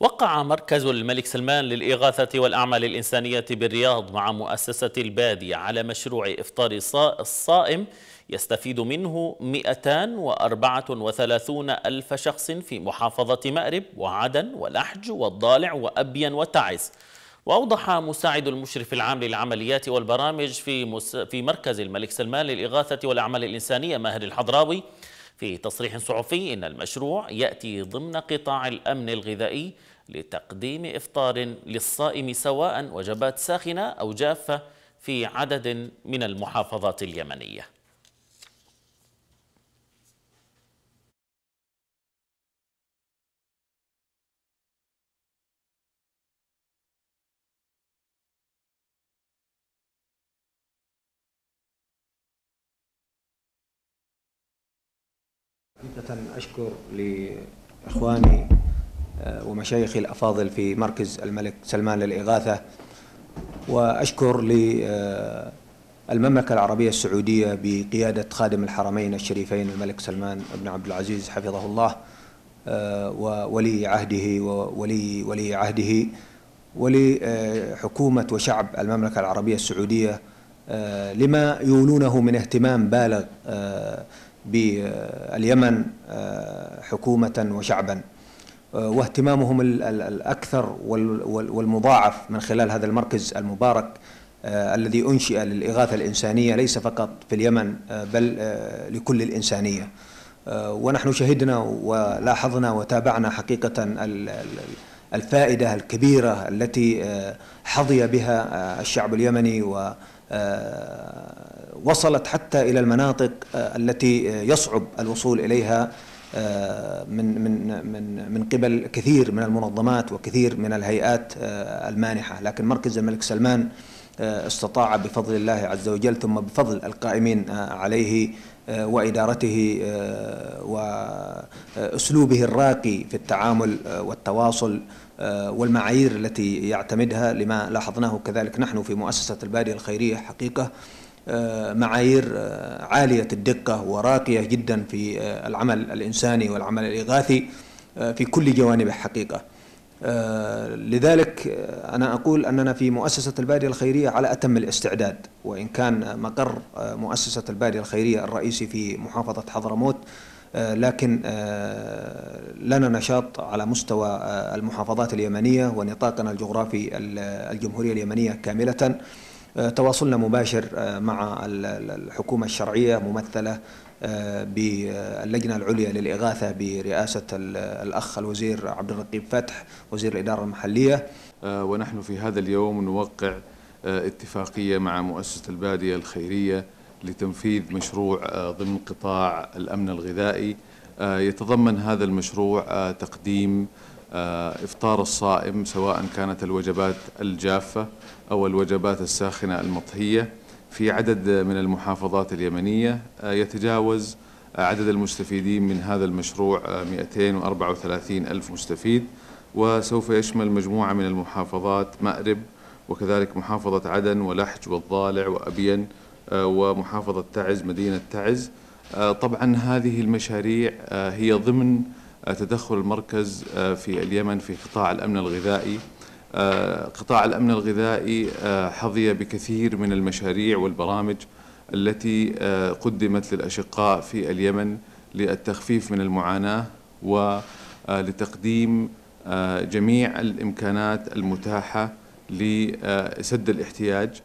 وقع مركز الملك سلمان للإغاثة والأعمال الإنسانية بالرياض مع مؤسسة البادية على مشروع إفطار الصائم يستفيد منه 234 ألف شخص في محافظة مأرب وعدن ولحج والضالع وأبين وتعز وأوضح مساعد المشرف العام للعمليات والبرامج في, في مركز الملك سلمان للإغاثة والأعمال الإنسانية ماهر الحضراوي في تصريح صحفي إن المشروع يأتي ضمن قطاع الأمن الغذائي لتقديم إفطار للصائم سواء وجبات ساخنة أو جافة في عدد من المحافظات اليمنيه أشكر لإخواني آه، ومشايخي الأفاضل في مركز الملك سلمان للإغاثة وأشكر للمملكة آه، العربية السعودية بقيادة خادم الحرمين الشريفين الملك سلمان بن عبد العزيز حفظه الله آه، وولي عهده وولي ولي عهده ولحكومة وشعب المملكة العربية السعودية لما يولونه من اهتمام بالغ باليمن آه، حكومة وشعبا آه، واهتمامهم الأكثر والمضاعف من خلال هذا المركز المبارك آه، الذي أنشئ للإغاثة الإنسانية ليس فقط في اليمن بل لكل الإنسانية ونحن شهدنا ولاحظنا وتابعنا حقيقة الفائدة الكبيرة التي حظي بها الشعب اليمني و آه، وصلت حتى إلى المناطق آه، التي آه، يصعب الوصول إليها من من من من قبل كثير من المنظمات وكثير من الهيئات المانحه، لكن مركز الملك سلمان استطاع بفضل الله عز وجل ثم بفضل القائمين عليه آه، وإدارته آه، وأسلوبه الراقي في التعامل آه، والتواصل والمعايير التي يعتمدها لما لاحظناه كذلك نحن في مؤسسة البادية الخيرية حقيقة معايير عالية الدقة وراقية جدا في العمل الإنساني والعمل الإغاثي في كل جوانبه حقيقة آه، لذلك آه، أنا أقول أننا في مؤسسة البادية الخيرية على أتم الاستعداد وإن كان مقر آه، مؤسسة البادية الخيرية الرئيسي في محافظة حضرموت لكن لنا نشاط على مستوى المحافظات اليمنية ونطاقنا الجغرافي الجمهورية اليمنية كاملة تواصلنا مباشر مع الحكومة الشرعية ممثلة باللجنة العليا للإغاثة برئاسة الأخ الوزير عبد الرقيب فتح وزير الإدارة المحلية آه، ونحن في هذا اليوم نوقع آه، اتفاقية مع مؤسسة البادية الخيرية لتنفيذ مشروع آه، ضمن قطاع الأمن الغذائي يتضمن هذا المشروع تقديم إفطار الصائم سواء كانت الوجبات الجافة أو الوجبات الساخنة المطهية في عدد من المحافظات اليمنية آه، يتجاوز عدد المستفيدين من هذا المشروع 234 آه، ألف مستفيد وسوف يشمل مجموعة من المحافظات مأرب وكذلك محافظة عدن ولحج والضالع وأبين آه، ومحافظة تعز مدينة تعز طبعا هذه المشاريع هي ضمن تدخل المركز في اليمن في قطاع الأمن الغذائي آه، قطاع الأمن الغذائي آه، حظي بكثير من المشاريع والبرامج التي آه، قدمت للأشقاء في اليمن للتخفيف من المعاناة ولتقديم جميع الإمكانات المتاحة لسد الاحتياج